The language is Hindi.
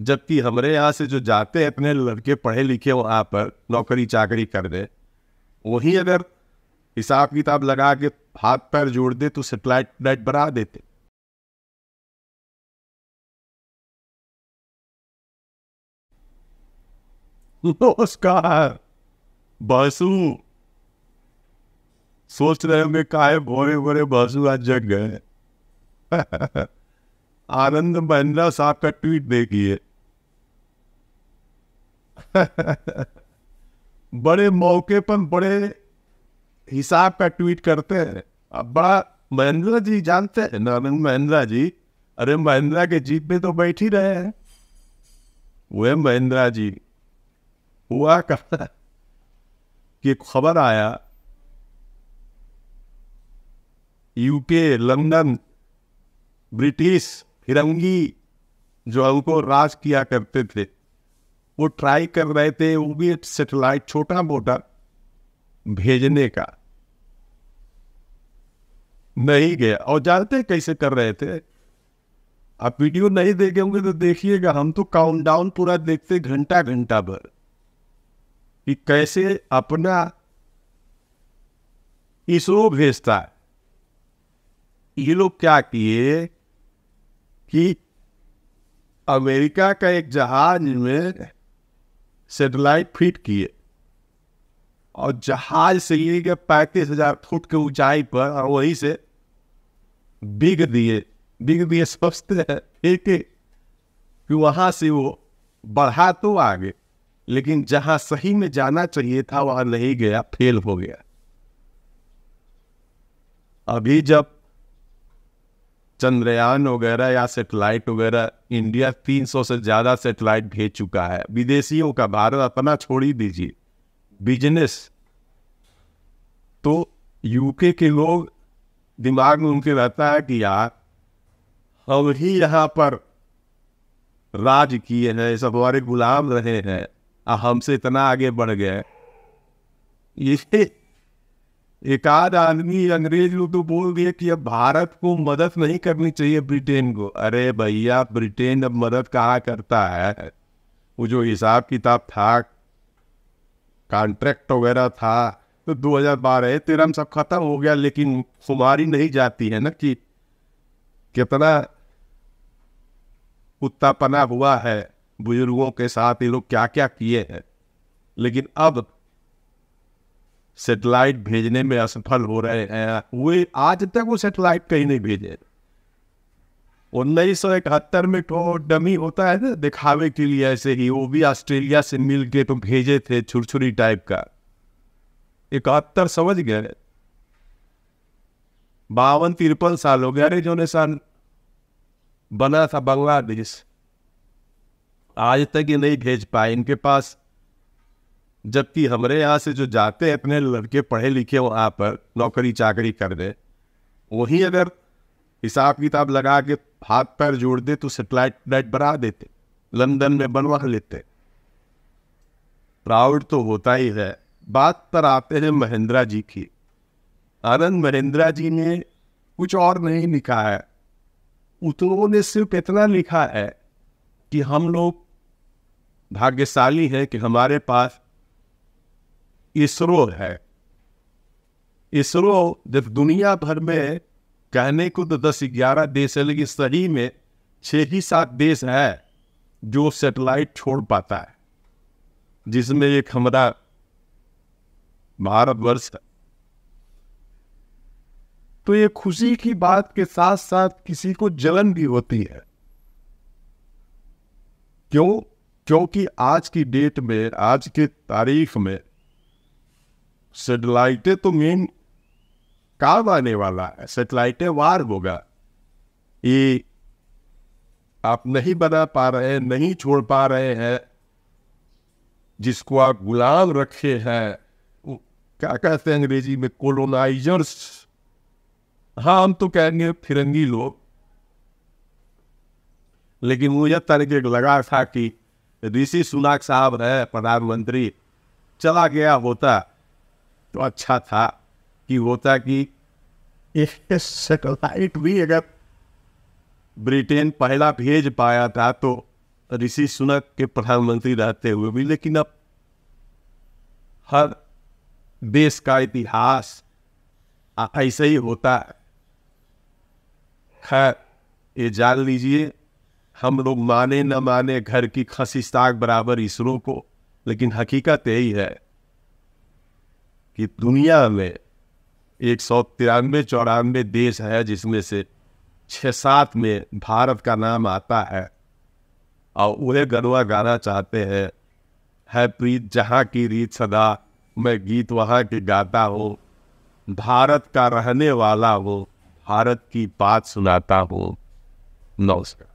जबकि हमारे यहाँ से जो जाते हैं अपने लड़के पढ़े लिखे वहाँ पर नौकरी चाकरी कर दे वहीं अगर हिसाब किताब लगा के हाथ पैर जोड़ दे तो सेटेलाइट फ्लाइट बना देते नमस्कार बसु सोच रहे होंगे काहे भोरे भोरे बसु आज जग गए आनंद महिंद्रा साहब का ट्वीट देखिए बड़े मौके पर बड़े हिसाब का ट्वीट करते हैं अब बड़ा महेंद्रा जी जानते हैं नरेंद्र महेंद्रा जी अरे महेंद्रा के जीप में तो बैठ ही रहे हैं वे महेंद्र जी हुआ कहा कि खबर आया यूके लंदन ब्रिटिश फिरंगी जो हमको राज किया करते थे वो ट्राई कर रहे थे वो भी सेटेलाइट छोटा मोटा भेजने का नहीं गया और जानते कैसे कर रहे थे आप वीडियो नहीं देखे होंगे तो देखिएगा हम तो काउंटडाउन पूरा देखते घंटा घंटा भर कि कैसे अपना इसरो भेजता है ये लोग क्या किए कि अमेरिका का एक जहाज में सेटेलाइट फिट किए और जहाज से ये के पैंतीस हजार फुट के ऊंचाई पर और वहीं से बिग दिए बिग दिए समझते हैं एक कि वहां से वो बढ़ा तो आगे लेकिन जहां सही में जाना चाहिए था वहां नहीं गया फेल हो गया अभी जब चंद्रयान वगैरह या सेटेलाइट वगैरह इंडिया 300 से ज़्यादा सेटेलाइट भेज चुका है विदेशियों का भारत अपना छोड़ ही दीजिए बिजनेस तो यूके के लोग दिमाग में उनके रहता है कि यार हम ही यहाँ पर राज किए हैं सब हमारे गुलाम रहे हैं और हमसे इतना आगे बढ़ गए ये एक आध आदमी अंग्रेज लोग तो बोल दिए कि अब भारत को मदद नहीं करनी चाहिए ब्रिटेन को अरे भैया ब्रिटेन अब मदद कहाँ करता है वो जो हिसाब किताब था कॉन्ट्रैक्ट वगैरह था तो 2012 तेरह में सब खत्म हो गया लेकिन शुमारी नहीं जाती है ना कि कितना उत्तापना हुआ है बुजुर्गों के साथ ये लोग क्या क्या किए हैं लेकिन अब सेटेलाइट भेजने में असफल हो रहे हैं वे आज तक वो सेटेलाइट कहीं नहीं भेजे उन्नीस सौ इकहत्तर में तो डमी होता है ना दिखावे के लिए ऐसे ही वो भी ऑस्ट्रेलिया से मिल के तो भेजे थे छुरछुरी टाइप का इकहत्तर समझ गए बावन तिरपन साल हो गया जो ने सन बना था बांग्लादेश आज तक ये नहीं भेज पाए इनके पास जबकि हमारे यहाँ से जो जाते हैं अपने लड़के पढ़े लिखे वहाँ पर नौकरी चाकरी कर दे वही अगर हिसाब किताब लगा के हाथ पैर जोड़ दे तो सेटेलाइट लाइट बना देते लंदन में बनवा लेते प्राउड तो होता ही है बात पर आते हैं महेंद्रा जी की आनंद महेंद्रा जी ने कुछ और नहीं लिखा है उतनों सिर्फ इतना लिखा है कि हम लोग भाग्यशाली है कि हमारे पास इसरो है इसरो जब दुनिया भर में कहने को तो दस ग्यारह देश है लेकिन सही में छह ही सात देश है जो सैटेलाइट छोड़ पाता है जिसमें एक हमारा भारतवर्ष है तो ये खुशी की बात के साथ साथ किसी को जलन भी होती है क्यों क्योंकि आज की डेट में आज की तारीख में सेटेलाइटें तो मेन काम आने वाला है सेटेलाइटें वार होगा ये आप नहीं बना पा रहे हैं नहीं छोड़ पा रहे हैं जिसको आप गुलाम रखे हैं क्या कहते हैं अंग्रेजी में कोलोनाइजर्स हाँ हम तो कहेंगे फिरंगी लोग लेकिन मुझे तरीके लगा था कि ऋषि सुनाक साहब है प्रधानमंत्री चला गया होता तो अच्छा था कि होता कि सेटेलाइट भी अगर ब्रिटेन पहला भेज पाया था तो ऋषि सुनक के प्रधानमंत्री रहते हुए भी लेकिन अब हर देश का इतिहास ऐसे ही होता है खैर ये जान लीजिए हम लोग माने न माने घर की खसी साग बराबर इसरो को लेकिन हकीकत यही है कि दुनिया में एक सौ तिरानवे चौरानवे देश है जिसमें से छः सात में भारत का नाम आता है और उन्हें गरुआ गाना चाहते हैं है प्रीत जहाँ की रीत सदा मैं गीत वहाँ के गाता हो भारत का रहने वाला हो भारत की बात सुनाता हो नमस्कार